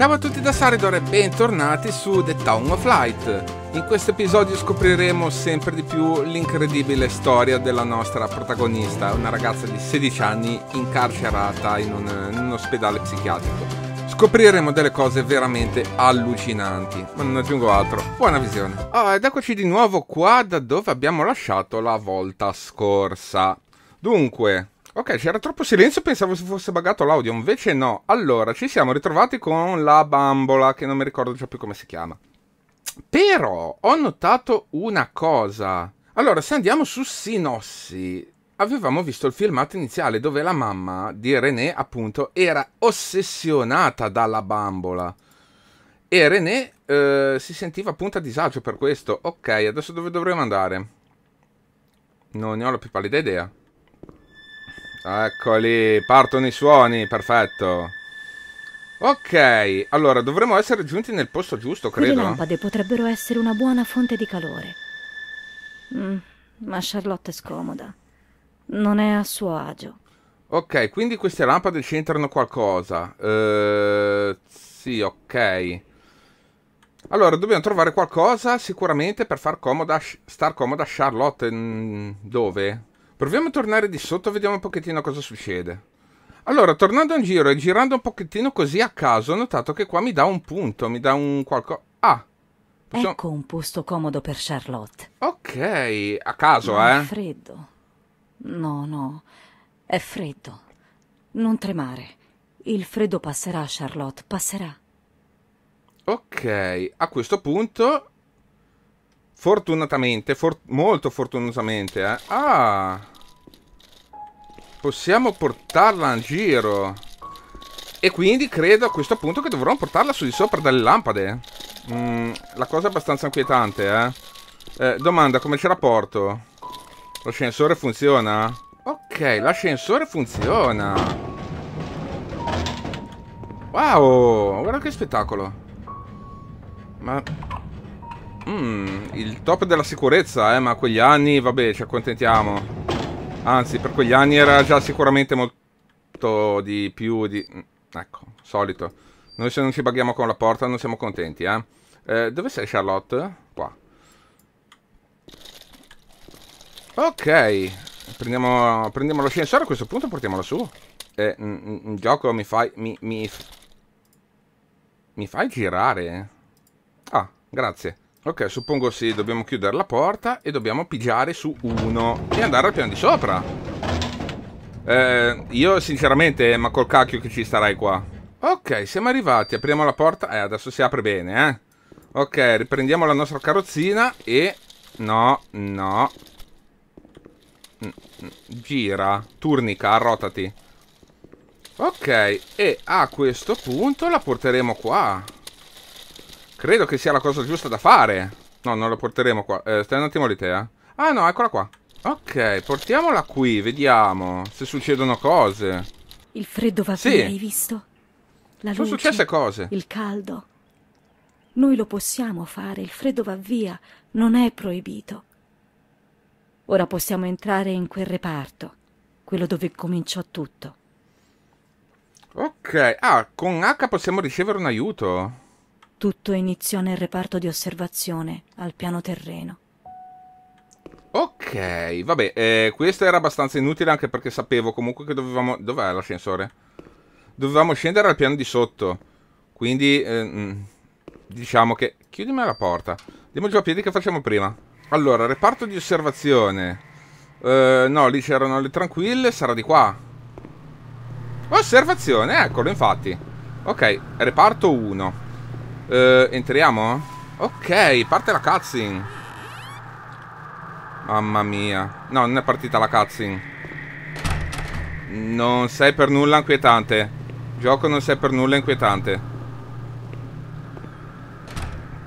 Ciao a tutti da Saridor e bentornati su The Town of Light. In questo episodio scopriremo sempre di più l'incredibile storia della nostra protagonista, una ragazza di 16 anni incarcerata in un, in un ospedale psichiatrico. Scopriremo delle cose veramente allucinanti, ma non aggiungo altro. Buona visione. Ah, ed eccoci di nuovo qua da dove abbiamo lasciato la volta scorsa. Dunque, Ok, c'era troppo silenzio, pensavo si fosse buggato l'audio, invece no. Allora, ci siamo ritrovati con la bambola, che non mi ricordo già più come si chiama. Però ho notato una cosa. Allora, se andiamo su Sinossi, avevamo visto il filmato iniziale dove la mamma di René, appunto, era ossessionata dalla bambola. E René eh, si sentiva appunto a disagio per questo. Ok, adesso dove dovremmo andare? Non ne ho la più pallida idea. Eccoli, partono i suoni, perfetto. Ok, allora dovremmo essere giunti nel posto giusto, credo. Le lampade potrebbero essere una buona fonte di calore. Mm, ma Charlotte è scomoda. Non è a suo agio. Ok, quindi queste lampade c'entrano qualcosa. Uh, sì, ok. Allora, dobbiamo trovare qualcosa sicuramente per far comoda, star comoda Charlotte. Mm, dove? Proviamo a tornare di sotto, vediamo un pochettino cosa succede. Allora, tornando in giro e girando un pochettino così a caso, ho notato che qua mi dà un punto, mi dà un qualcosa... Ah! Possiamo... Ecco un posto comodo per Charlotte. Ok, a caso, no, eh. È freddo. No, no, è freddo. Non tremare. Il freddo passerà, Charlotte, passerà. Ok, a questo punto... Fortunatamente, for... molto fortunatamente, eh. Ah! Possiamo portarla in giro. E quindi credo a questo punto che dovrò portarla su di sopra dalle lampade. Mm, la cosa è abbastanza inquietante, eh. eh domanda, come ce la porto L'ascensore funziona? Ok, l'ascensore funziona. Wow, guarda che spettacolo. Ma... Mm, il top della sicurezza, eh, ma quegli anni, vabbè, ci accontentiamo. Anzi, per quegli anni era già sicuramente molto di più di... Ecco, solito. Noi se non ci baghiamo con la porta non siamo contenti, eh? eh dove sei Charlotte? Qua. Ok. Prendiamo, prendiamo lo a questo punto e portiamolo su. e mm, mm, in gioco mi fai... Mi, mi, mi fai girare? Ah, grazie. Ok, suppongo sì, dobbiamo chiudere la porta e dobbiamo pigiare su uno e andare al piano di sopra. Eh, io sinceramente, ma col cacchio che ci starai qua. Ok, siamo arrivati, apriamo la porta. Eh, adesso si apre bene, eh. Ok, riprendiamo la nostra carrozzina e... No, no. Gira, turnica, rotati. Ok, e a questo punto la porteremo qua. Credo che sia la cosa giusta da fare. No, non la porteremo qua. Eh, stai un attimo l'idea. Ah, no, eccola qua. Ok, portiamola qui, vediamo se succedono cose. Il freddo va sì. via, hai visto? La Sono luce, successe cose. Il caldo. Noi lo possiamo fare, il freddo va via, non è proibito. Ora possiamo entrare in quel reparto, quello dove cominciò tutto. Ok, ah, con H possiamo ricevere un aiuto. Tutto iniziò nel reparto di osservazione, al piano terreno. Ok, vabbè, eh, questo era abbastanza inutile anche perché sapevo comunque che dovevamo... Dov'è l'ascensore? Dovevamo scendere al piano di sotto, quindi eh, mm, diciamo che... Chiudimi la porta. Andiamo giù a piedi che facciamo prima. Allora, reparto di osservazione. Eh, no, lì c'erano le tranquille, sarà di qua. Osservazione, eccolo infatti. Ok, reparto 1. Uh, entriamo? Ok, parte la cutscene. Mamma mia. No, non è partita la cutscene. Non sei per nulla inquietante. Gioco non sei per nulla inquietante.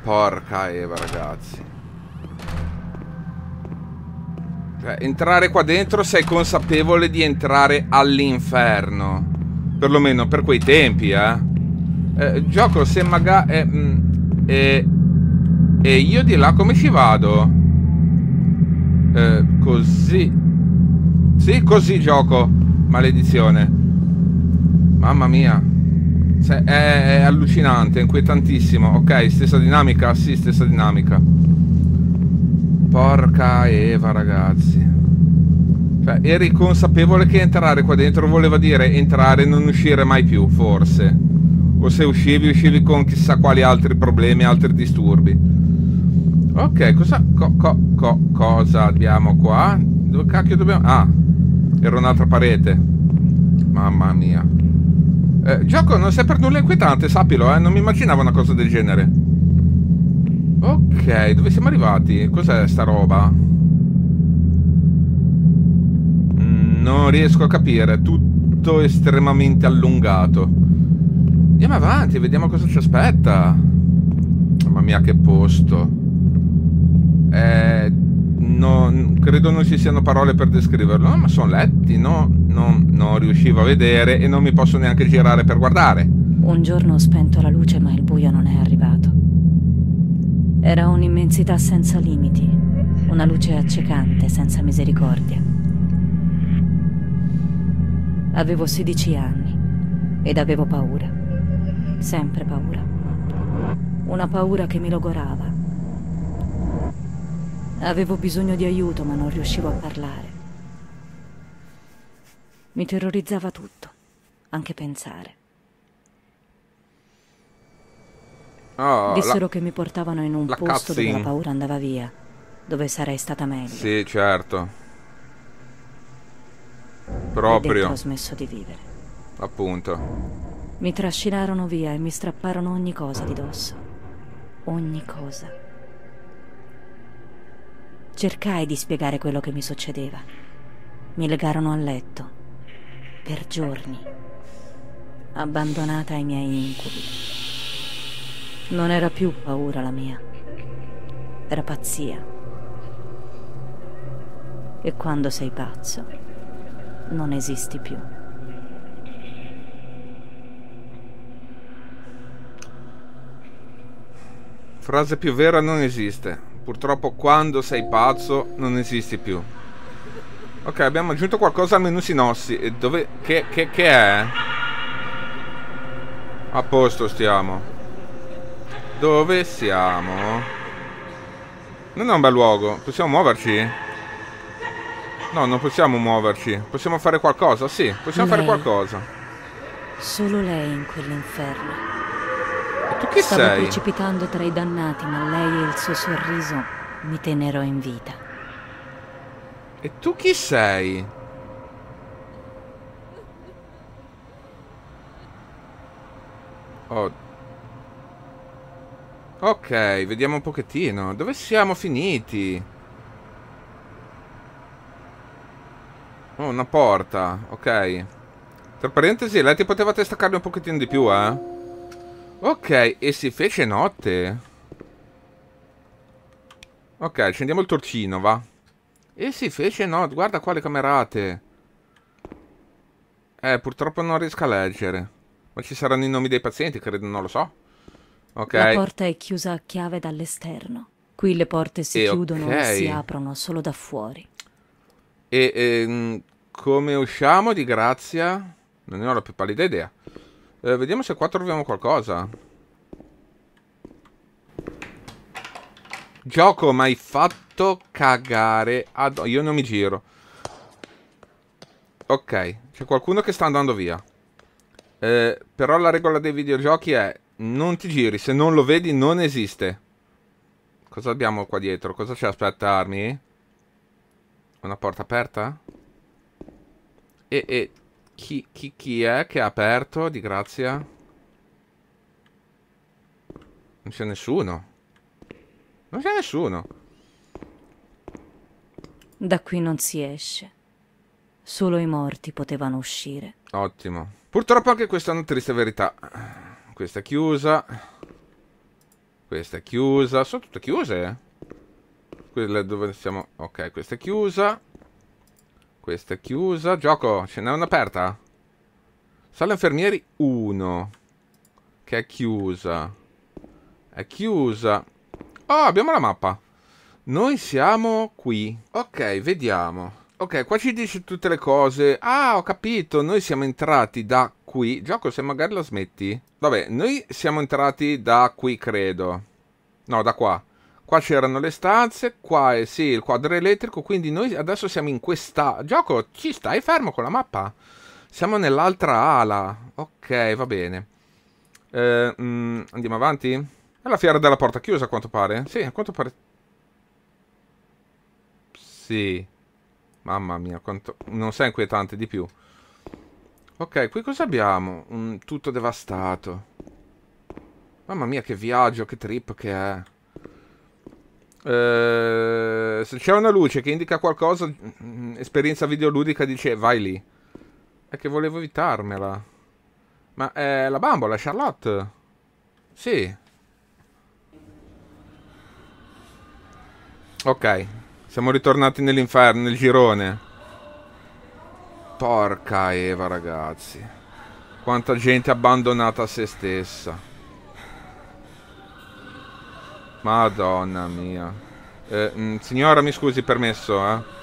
Porca Eva, ragazzi. Cioè, entrare qua dentro sei consapevole di entrare all'inferno. Perlomeno per quei tempi, eh eh, gioco se magari... Eh, eh, e io di là come ci vado? Eh, così. Sì, così gioco. Maledizione. Mamma mia. Cioè, è, è, allucinante, è inquietantissimo. Ok, stessa dinamica? Sì, stessa dinamica. Porca Eva, ragazzi. Cioè, eri consapevole che entrare qua dentro voleva dire entrare e non uscire mai più, forse o se uscivi uscivi con chissà quali altri problemi, altri disturbi. Ok, cosa, co, co, co, cosa abbiamo qua? Dove cacchio dobbiamo... Ah, era un'altra parete. Mamma mia. Eh, gioco, non sei per nulla inquietante, sappilo, eh. Non mi immaginavo una cosa del genere. Ok, dove siamo arrivati? Cos'è sta roba? Mm, non riesco a capire. Tutto estremamente allungato. Andiamo avanti, vediamo cosa ci aspetta. Mamma mia che posto. Eh, non, credo non ci siano parole per descriverlo, no, ma sono letti, no? Non, non riuscivo a vedere e non mi posso neanche girare per guardare. Un giorno ho spento la luce ma il buio non è arrivato. Era un'immensità senza limiti, una luce accecante, senza misericordia. Avevo 16 anni ed avevo paura sempre paura. Una paura che mi logorava. Avevo bisogno di aiuto ma non riuscivo a parlare. Mi terrorizzava tutto, anche pensare. Oh, Dissero la... che mi portavano in un la posto cazzin. dove la paura andava via, dove sarei stata meglio. Sì, certo. Proprio. ho smesso di vivere. Appunto. Mi trascinarono via e mi strapparono ogni cosa di dosso. Ogni cosa. Cercai di spiegare quello che mi succedeva. Mi legarono a letto. Per giorni. Abbandonata ai miei incubi. Non era più paura la mia. Era pazzia. E quando sei pazzo, non esisti più. Frase più vera non esiste. Purtroppo quando sei pazzo non esisti più. Ok, abbiamo aggiunto qualcosa al menu sinossi. E dove... Che, che, che è? A posto stiamo. Dove siamo? Non è un bel luogo. Possiamo muoverci? No, non possiamo muoverci. Possiamo fare qualcosa? Sì, possiamo lei. fare qualcosa. Solo lei in quell'inferno. Chi Stavo sei? precipitando tra i dannati, ma lei e il suo sorriso mi tenero in vita. E tu chi sei? Oh. Ok, vediamo un pochettino. Dove siamo finiti? Oh, una porta. Ok. Tra parentesi, lei ti poteva staccarne un pochettino di più, eh? Ok, e si fece notte. Ok, accendiamo il torcino, va. E si fece notte, guarda qua le camerate. Eh, purtroppo non riesco a leggere. Ma ci saranno i nomi dei pazienti, credo, non lo so. Ok. La porta è chiusa a chiave dall'esterno. Qui le porte si e chiudono okay. e si aprono solo da fuori. E, e ehm, come usciamo di grazia? Non ne ho la più pallida idea. Eh, vediamo se qua troviamo qualcosa. Gioco, mi fatto cagare. Ad... Io non mi giro. Ok, c'è qualcuno che sta andando via. Eh, però la regola dei videogiochi è non ti giri, se non lo vedi non esiste. Cosa abbiamo qua dietro? Cosa c'è aspettarmi? Una porta aperta? E, e chi, chi, chi è che ha aperto di grazia? Non c'è nessuno. Non c'è nessuno. Da qui non si esce. Solo i morti potevano uscire. Ottimo. Purtroppo anche questa è una triste verità. Questa è chiusa. Questa è chiusa. Sono tutte chiuse. Eh. Quella dove siamo... Ok, questa è chiusa. Questa è chiusa. Gioco, ce n'è una aperta? Sala infermieri 1. Che è chiusa. È chiusa. Oh, abbiamo la mappa. Noi siamo qui. Ok, vediamo. Ok, qua ci dice tutte le cose. Ah, ho capito. Noi siamo entrati da qui. Gioco, se magari la smetti. Vabbè, noi siamo entrati da qui, credo. No, da qua. Qua c'erano le stanze, qua è sì, il quadro elettrico, quindi noi adesso siamo in questa... Gioco, ci stai fermo con la mappa? Siamo nell'altra ala. Ok, va bene. Eh, mm, andiamo avanti? È la fiera della porta chiusa, a quanto pare. Sì, a quanto pare... Sì. Mamma mia, quanto... Non sei inquietante di più. Ok, qui cosa abbiamo? Un... Tutto devastato. Mamma mia, che viaggio, che trip che è. Eh, se c'è una luce che indica qualcosa, mm, esperienza videoludica dice vai lì. È che volevo evitarmela. Ma è eh, la bambola, Charlotte. Sì. Ok, siamo ritornati nell'inferno, nel girone. Porca Eva, ragazzi. Quanta gente abbandonata a se stessa. Madonna mia. Eh, mh, mm, signora, mi scusi, permesso, eh?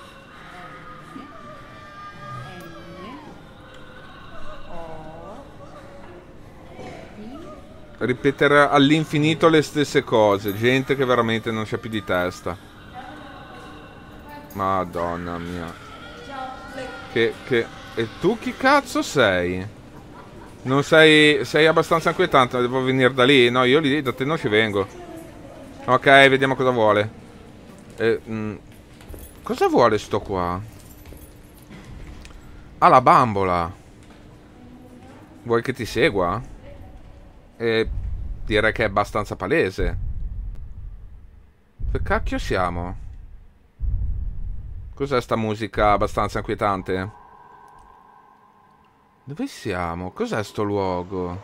Ripetere all'infinito le stesse cose, gente che veramente non c'è più di testa. Madonna mia. Che, che... E tu chi cazzo sei? Non sei, sei abbastanza inquietante, devo venire da lì? No, io lì da te non ci vengo. Ok, vediamo cosa vuole. Eh, mh, mm, cosa vuole sto qua? Ha la bambola. Vuoi che ti segua? Eh, direi che è abbastanza palese. Dove cacchio siamo? Cos'è sta musica abbastanza inquietante? Dove siamo? Cos'è sto luogo?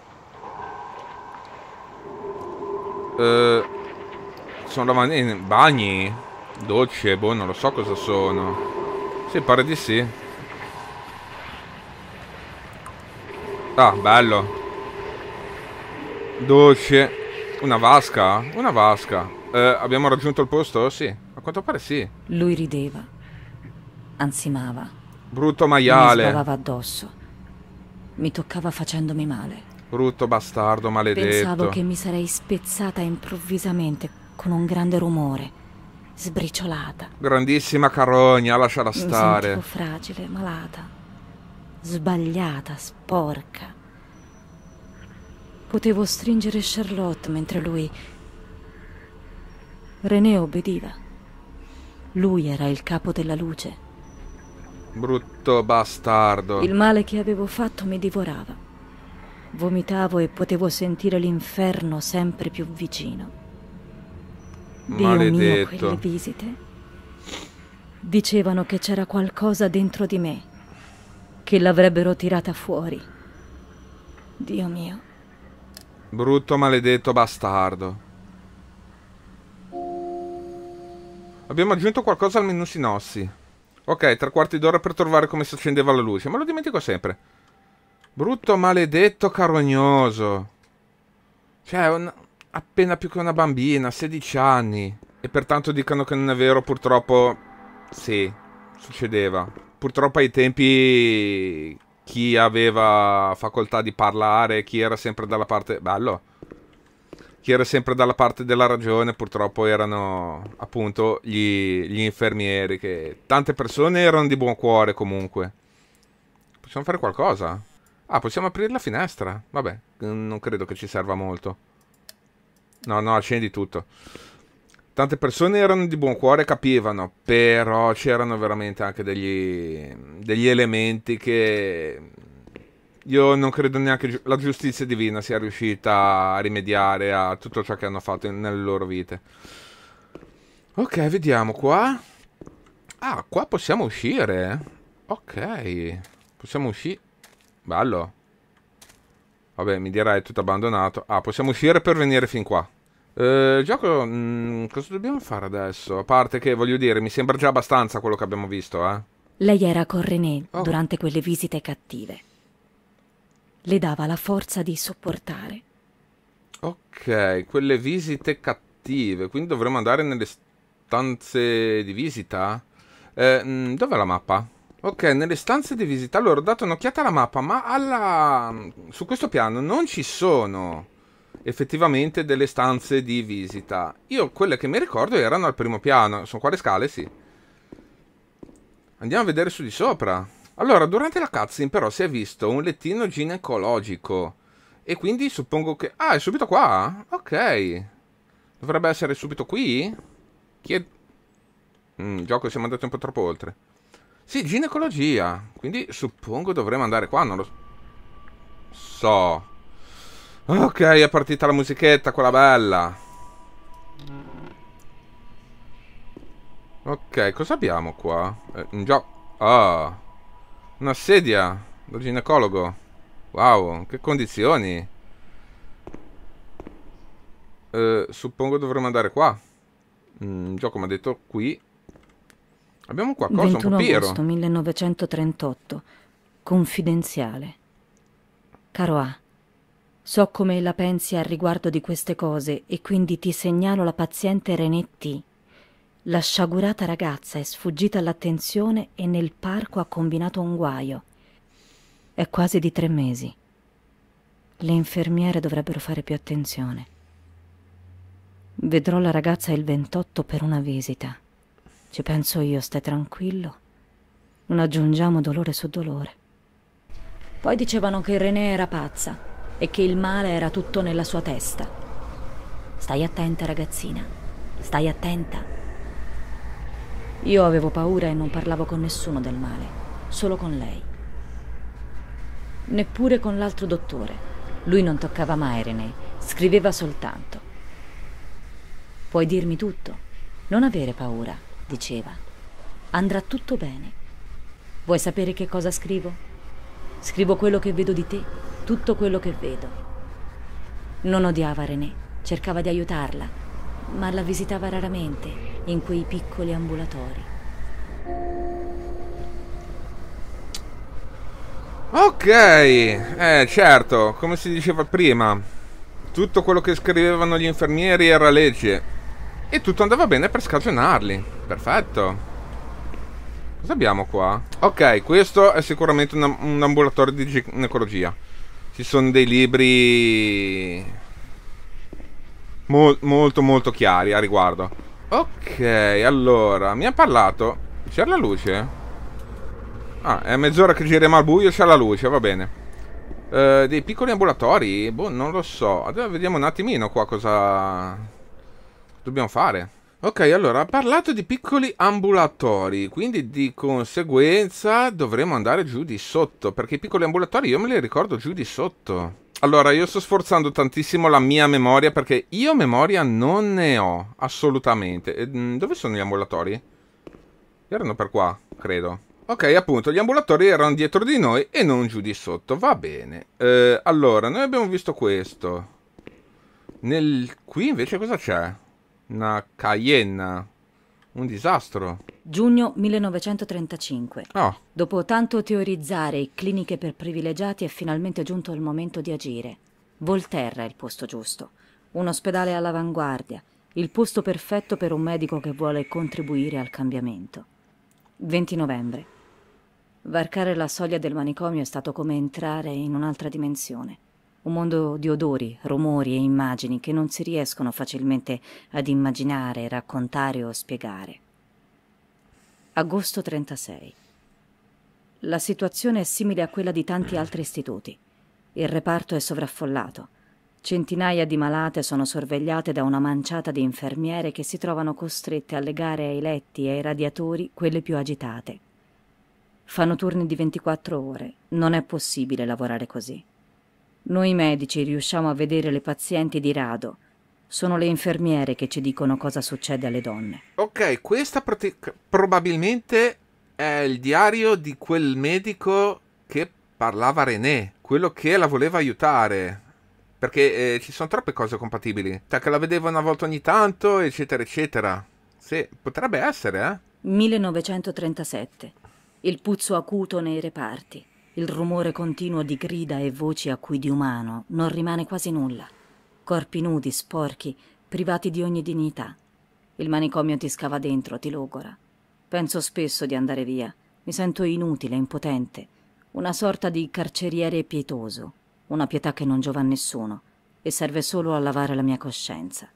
Eh... Sono davanti in bagni, docce, boh, non lo so cosa sono. Sì, pare di sì. Ah, bello. Docce. Una vasca? Una vasca. Eh, abbiamo raggiunto il posto? Sì. A quanto pare sì. Lui rideva. Ansimava. Brutto maiale. Mi sbavava addosso. Mi toccava facendomi male. Brutto bastardo maledetto. Pensavo che mi sarei spezzata improvvisamente con un grande rumore, sbriciolata. Grandissima carogna, lasciala stare. Mi fragile, malata, sbagliata, sporca. Potevo stringere Charlotte mentre lui... René obbediva. Lui era il capo della luce. Brutto bastardo. Il male che avevo fatto mi divorava. Vomitavo e potevo sentire l'inferno sempre più vicino. Maledetto. Dio mio, quelle visite. Dicevano che c'era qualcosa dentro di me, che l'avrebbero tirata fuori. Dio mio. Brutto maledetto bastardo. Abbiamo aggiunto qualcosa al menu sinossi. Ok, tre quarti d'ora per trovare come si accendeva la luce, ma lo dimentico sempre. Brutto maledetto carognoso. Cioè, un appena più che una bambina, 16 anni. E pertanto dicano che non è vero, purtroppo sì, succedeva. Purtroppo ai tempi chi aveva facoltà di parlare, chi era sempre dalla parte... Bello. Chi era sempre dalla parte della ragione purtroppo erano appunto gli, gli infermieri, che tante persone erano di buon cuore comunque. Possiamo fare qualcosa? Ah, possiamo aprire la finestra? Vabbè, non credo che ci serva molto. No, no, accendi tutto. Tante persone erano di buon cuore, capivano, però c'erano veramente anche degli, degli elementi che io non credo neanche la giustizia divina sia riuscita a rimediare a tutto ciò che hanno fatto nelle loro vite. Ok, vediamo qua. Ah, qua possiamo uscire. Eh. Ok, possiamo uscire. Bello. Vabbè, mi dirai, è tutto abbandonato. Ah, possiamo uscire per venire fin qua. Eh, gioco, mh, mm, cosa dobbiamo fare adesso? A parte che, voglio dire, mi sembra già abbastanza quello che abbiamo visto, eh. Lei era con René oh. durante quelle visite cattive. Le dava la forza di sopportare. Ok, quelle visite cattive. Quindi dovremmo andare nelle stanze di visita? Eh, mm, dov'è la mappa? Ok, nelle stanze di visita. Allora, ho dato un'occhiata alla mappa, ma alla... su questo piano non ci sono effettivamente delle stanze di visita. Io quelle che mi ricordo erano al primo piano. Sono qua le scale, sì. Andiamo a vedere su di sopra. Allora, durante la cutscene però si è visto un lettino ginecologico. E quindi suppongo che... Ah, è subito qua? Ok. Dovrebbe essere subito qui? Chi è... Mm, gioco, siamo andati un po' troppo oltre. Sì, ginecologia. Quindi suppongo dovremmo andare qua, non lo so. Ok, è partita la musichetta, quella bella. Ok, cosa abbiamo qua? Eh, un gioco... Ah, una sedia da ginecologo. Wow, che condizioni. Eh, suppongo dovremmo andare qua. mm, gioco mi ha detto qui. Abbiamo qua cosa 21 un papiro. agosto 1938. Confidenziale. Caro A, so come la pensi al riguardo di queste cose e quindi ti segnalo la paziente Renetti. La sciagurata ragazza è sfuggita all'attenzione e nel parco ha combinato un guaio. È quasi di tre mesi. Le infermiere dovrebbero fare più attenzione. Vedrò la ragazza il 28 per una visita. Ci penso io, stai tranquillo. Non aggiungiamo dolore su dolore. Poi dicevano che René era pazza e che il male era tutto nella sua testa. Stai attenta, ragazzina. Stai attenta. Io avevo paura e non parlavo con nessuno del male, solo con lei. Neppure con l'altro dottore. Lui non toccava mai René, scriveva soltanto. Puoi dirmi tutto, non avere paura diceva. Andrà tutto bene. Vuoi sapere che cosa scrivo? Scrivo quello che vedo di te, tutto quello che vedo. Non odiava René, cercava di aiutarla, ma la visitava raramente in quei piccoli ambulatori. Ok, eh certo, come si diceva prima, tutto quello che scrivevano gli infermieri era legge. E tutto andava bene per scagionarli. Perfetto. Cosa abbiamo qua? Ok, questo è sicuramente un, un ambulatorio di ginecologia. Ci sono dei libri... Mol, molto molto chiari a riguardo. Ok, allora, mi ha parlato... C'era la luce? Ah, è mezz'ora che giriamo al buio e c'è la luce, va bene. Uh, dei piccoli ambulatori? Boh, non lo so. Adesso vediamo un attimino qua cosa dobbiamo fare. Ok, allora, ha parlato di piccoli ambulatori, quindi di conseguenza dovremo andare giù di sotto, perché i piccoli ambulatori io me li ricordo giù di sotto. Allora, io sto sforzando tantissimo la mia memoria, perché io memoria non ne ho, assolutamente. E, mm, dove sono gli ambulatori? Erano per qua, credo. Ok, appunto, gli ambulatori erano dietro di noi e non giù di sotto, va bene. Eh, allora, noi abbiamo visto questo. Nel... Qui invece cosa c'è? una Cayenne. Un disastro. Giugno 1935. Oh. Ah. Dopo tanto teorizzare e cliniche per privilegiati è finalmente giunto il momento di agire. Volterra è il posto giusto. Un ospedale all'avanguardia. Il posto perfetto per un medico che vuole contribuire al cambiamento. 20 novembre. Varcare la soglia del manicomio è stato come entrare in un'altra dimensione un mondo di odori, rumori e immagini che non si riescono facilmente ad immaginare, raccontare o spiegare. Agosto 36. La situazione è simile a quella di tanti altri istituti. Il reparto è sovraffollato. Centinaia di malate sono sorvegliate da una manciata di infermiere che si trovano costrette a legare ai letti e ai radiatori quelle più agitate. Fanno turni di 24 ore. Non è possibile lavorare così. Noi medici riusciamo a vedere le pazienti di rado. Sono le infermiere che ci dicono cosa succede alle donne. Ok, questa probabilmente è il diario di quel medico che parlava René, quello che la voleva aiutare. Perché eh, ci sono troppe cose compatibili. Cioè la vedeva una volta ogni tanto, eccetera, eccetera. Sì, potrebbe essere, eh? 1937. Il puzzo acuto nei reparti il rumore continuo di grida e voci a cui di umano non rimane quasi nulla. Corpi nudi, sporchi, privati di ogni dignità. Il manicomio ti scava dentro, ti logora. Penso spesso di andare via. Mi sento inutile, impotente. Una sorta di carceriere pietoso. Una pietà che non giova a nessuno e serve solo a lavare la mia coscienza.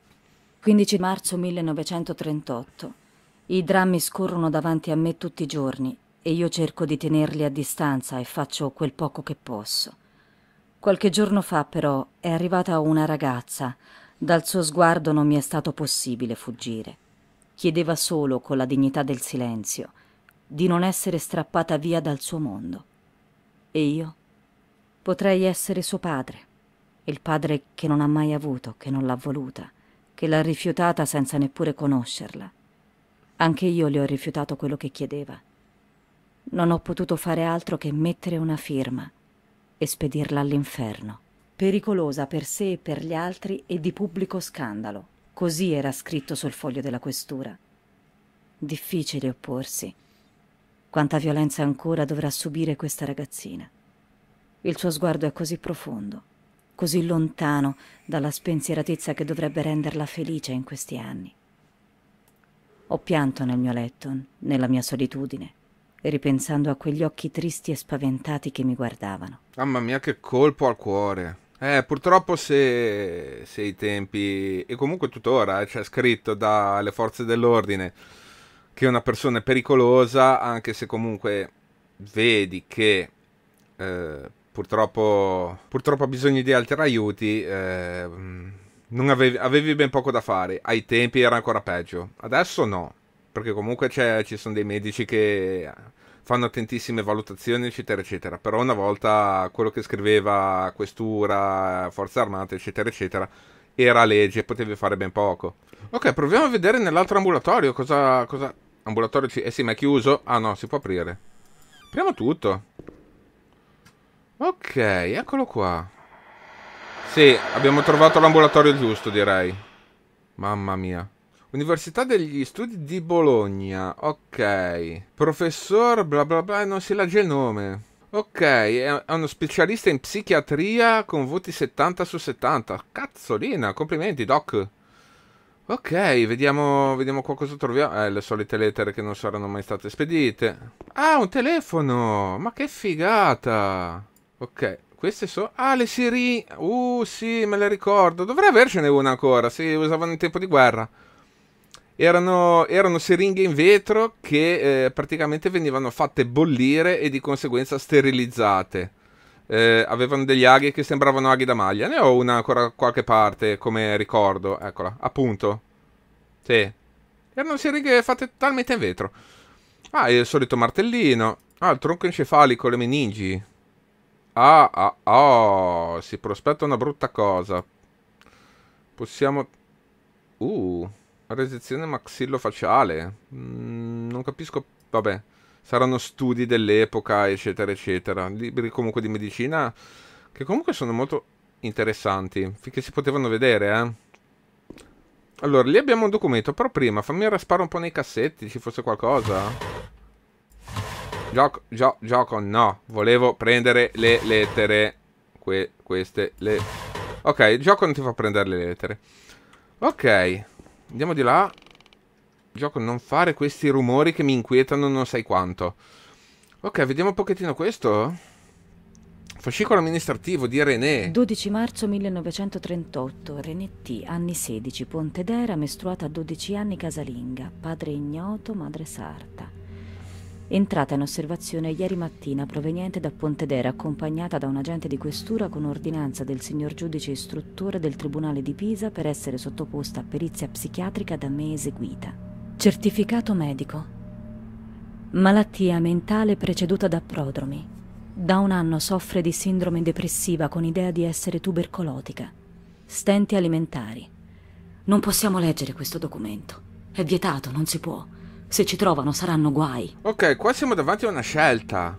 15 marzo 1938. I drammi scorrono davanti a me tutti i giorni e io cerco di tenerli a distanza e faccio quel poco che posso. Qualche giorno fa però è arrivata una ragazza, dal suo sguardo non mi è stato possibile fuggire. Chiedeva solo, con la dignità del silenzio, di non essere strappata via dal suo mondo. E io? Potrei essere suo padre, il padre che non ha mai avuto, che non l'ha voluta, che l'ha rifiutata senza neppure conoscerla. Anche io le ho rifiutato quello che chiedeva non ho potuto fare altro che mettere una firma e spedirla all'inferno. Pericolosa per sé e per gli altri e di pubblico scandalo. Così era scritto sul foglio della questura. Difficile opporsi. Quanta violenza ancora dovrà subire questa ragazzina. Il suo sguardo è così profondo, così lontano dalla spensieratezza che dovrebbe renderla felice in questi anni. Ho pianto nel mio letto, nella mia solitudine ripensando a quegli occhi tristi e spaventati che mi guardavano. Mamma mia, che colpo al cuore! Eh, purtroppo se, se i tempi, e comunque tuttora eh, c'è scritto dalle forze dell'ordine che una persona è pericolosa, anche se comunque vedi che eh, purtroppo, purtroppo, ha bisogno di altri aiuti, eh, avevi, avevi ben poco da fare. Ai tempi era ancora peggio, adesso no perché comunque ci sono dei medici che fanno attentissime valutazioni, eccetera, eccetera. Però una volta quello che scriveva questura, forza armata, eccetera, eccetera, era legge, potevi fare ben poco. Ok, proviamo a vedere nell'altro ambulatorio cosa... cosa... Ambulatorio... Ci... Eh sì, ma è chiuso? Ah no, si può aprire. Apriamo tutto. Ok, eccolo qua. Sì, abbiamo trovato l'ambulatorio giusto, direi. Mamma mia. Università degli Studi di Bologna, ok. Professor bla bla bla, non si legge il nome. Ok, è uno specialista in psichiatria con voti 70 su 70. Cazzolina, complimenti, doc. Ok, vediamo, vediamo qua cosa troviamo. Eh, le solite lettere che non saranno mai state spedite. Ah, un telefono! Ma che figata! Ok, queste sono... Ah, le Siri! Uh, sì, me le ricordo. Dovrei avercene una ancora, si sì, usavano in tempo di guerra erano, erano siringhe in vetro che eh, praticamente venivano fatte bollire e di conseguenza sterilizzate. Eh, avevano degli aghi che sembravano aghi da maglia. Ne ho una ancora da qualche parte come ricordo. Eccola, appunto. Sì. Erano siringhe fatte totalmente in vetro. Ah, il solito martellino. Ah, il tronco encefalico, le meningi. Ah, ah, oh, si prospetta una brutta cosa. Possiamo... Uh... Resezione maxillofaciale. Mm, non capisco. Vabbè, saranno studi dell'epoca, eccetera, eccetera. Libri comunque di medicina che comunque sono molto interessanti. Finché si potevano vedere, eh. Allora, lì abbiamo un documento, però prima fammi raspare un po' nei cassetti, ci fosse qualcosa. Gioco, gio, gioco, no. Volevo prendere le lettere. Que, queste, le... Ok, il gioco non ti fa prendere le lettere. Ok. Andiamo di là. Gioco, non fare questi rumori che mi inquietano non sai quanto. Ok, vediamo un pochettino questo. Fascicolo amministrativo di René. 12 marzo 1938, René T, anni 16, Pontedera, mestruata a 12 anni, casalinga, padre ignoto, madre sarta entrata in osservazione ieri mattina proveniente da Pontedera accompagnata da un agente di questura con ordinanza del signor giudice istruttore del Tribunale di Pisa per essere sottoposta a perizia psichiatrica da me eseguita. Certificato medico. Malattia mentale preceduta da prodromi. Da un anno soffre di sindrome depressiva con idea di essere tubercolotica. Stenti alimentari. Non possiamo leggere questo documento. È vietato, non si può. Se ci trovano saranno guai. Ok, qua siamo davanti a una scelta.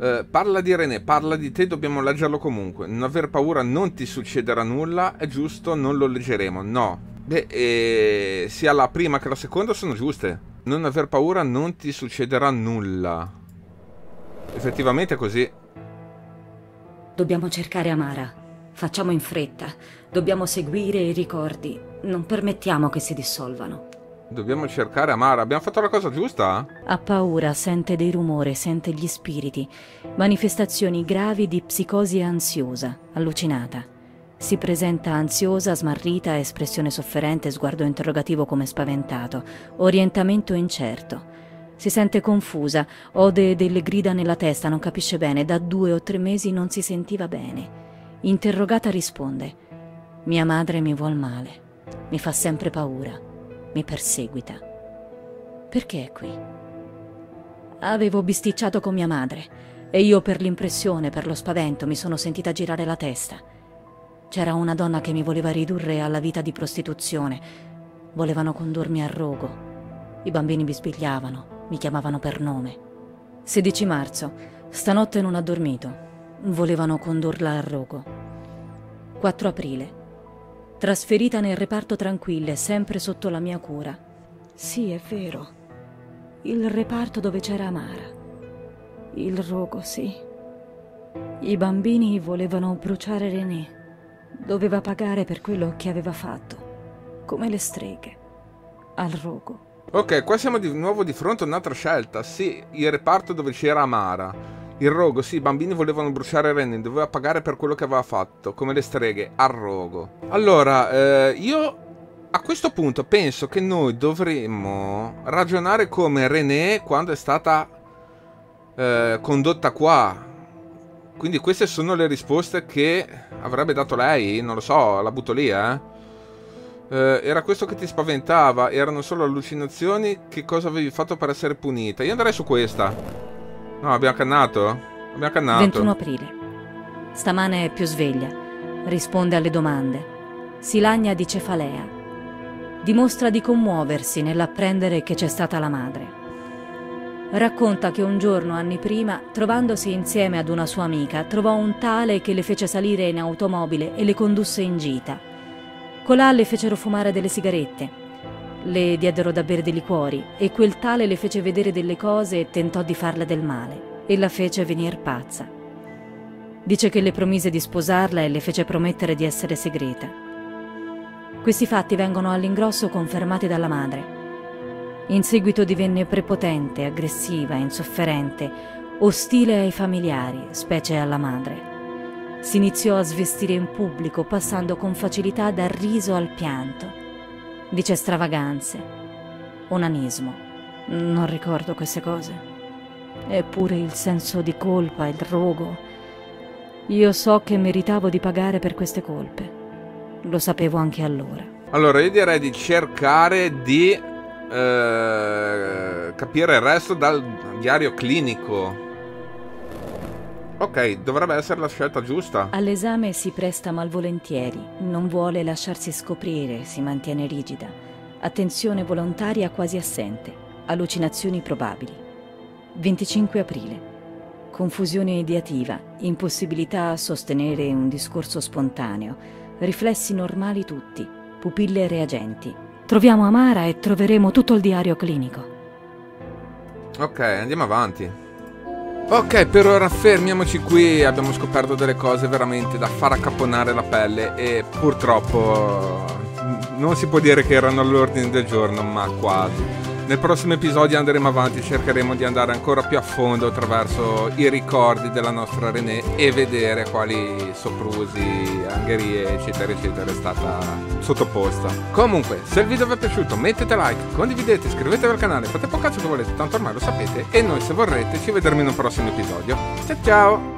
Eh, parla di René, parla di te, dobbiamo leggerlo comunque. Non aver paura, non ti succederà nulla, è giusto, non lo leggeremo. No. Beh, eh, sia la prima che la seconda sono giuste. Non aver paura, non ti succederà nulla. Effettivamente è così. Dobbiamo cercare Amara. Facciamo in fretta. Dobbiamo seguire i ricordi. Non permettiamo che si dissolvano. Dobbiamo cercare Amara. Abbiamo fatto la cosa giusta? Ha paura, sente dei rumori, sente gli spiriti. Manifestazioni gravi di psicosi ansiosa, allucinata. Si presenta ansiosa, smarrita, espressione sofferente, sguardo interrogativo come spaventato, orientamento incerto. Si sente confusa, ode delle grida nella testa, non capisce bene, da due o tre mesi non si sentiva bene. Interrogata risponde, mia madre mi vuol male, mi fa sempre paura mi perseguita. Perché è qui? Avevo bisticciato con mia madre e io per l'impressione, per lo spavento, mi sono sentita girare la testa. C'era una donna che mi voleva ridurre alla vita di prostituzione. Volevano condurmi al rogo. I bambini mi sbigliavano, mi chiamavano per nome. 16 marzo, stanotte non ha dormito. Volevano condurla al rogo. 4 aprile, trasferita nel reparto tranquille, sempre sotto la mia cura. Sì, è vero. Il reparto dove c'era Amara. Il rogo, sì. I bambini volevano bruciare René. Doveva pagare per quello che aveva fatto. Come le streghe. Al rogo. Ok, qua siamo di nuovo di fronte a un'altra scelta. Sì, il reparto dove c'era Amara. Il rogo, sì, i bambini volevano bruciare Renin, doveva pagare per quello che aveva fatto, come le streghe, al rogo. Allora, eh, io a questo punto penso che noi dovremmo ragionare come René quando è stata eh, condotta qua. Quindi queste sono le risposte che avrebbe dato lei, non lo so, la butto lì, eh. eh era questo che ti spaventava, erano solo allucinazioni, che cosa avevi fatto per essere punita? Io andrei su questa. No, abbiamo cannato? Abbiamo cannato. 21 aprile. Stamane è più sveglia, risponde alle domande. Si lagna di cefalea. Dimostra di commuoversi nell'apprendere che c'è stata la madre. Racconta che un giorno anni prima, trovandosi insieme ad una sua amica, trovò un tale che le fece salire in automobile e le condusse in gita. Colà le fecero fumare delle sigarette le diedero da bere dei liquori e quel tale le fece vedere delle cose e tentò di farle del male e la fece venir pazza. Dice che le promise di sposarla e le fece promettere di essere segreta. Questi fatti vengono all'ingrosso confermati dalla madre. In seguito divenne prepotente, aggressiva, insofferente, ostile ai familiari, specie alla madre. Si iniziò a svestire in pubblico, passando con facilità dal riso al pianto Dice stravaganze, onanismo, non ricordo queste cose. Eppure il senso di colpa, il rogo. Io so che meritavo di pagare per queste colpe. Lo sapevo anche allora. Allora, io direi di cercare di eh, capire il resto dal diario clinico Ok, dovrebbe essere la scelta giusta. All'esame si presta malvolentieri, non vuole lasciarsi scoprire, si mantiene rigida. Attenzione volontaria quasi assente, allucinazioni probabili. 25 aprile. Confusione ideativa, impossibilità a sostenere un discorso spontaneo, riflessi normali tutti, pupille reagenti. Troviamo Amara e troveremo tutto il diario clinico. Ok, andiamo avanti. Ok, per ora fermiamoci qui, abbiamo scoperto delle cose veramente da far accapponare la pelle e purtroppo mm, non si può dire che erano all'ordine del giorno, ma quasi. Nel prossimo episodio andremo avanti, cercheremo di andare ancora più a fondo attraverso i ricordi della nostra René e vedere quali soprusi, angherie, eccetera, eccetera è stata sottoposta. Comunque, se il video vi è piaciuto, mettete like, condividete, iscrivetevi al canale, fate poco cazzo che volete, tanto ormai lo sapete, e noi se vorrete ci vedremo in un prossimo episodio. Ciao ciao!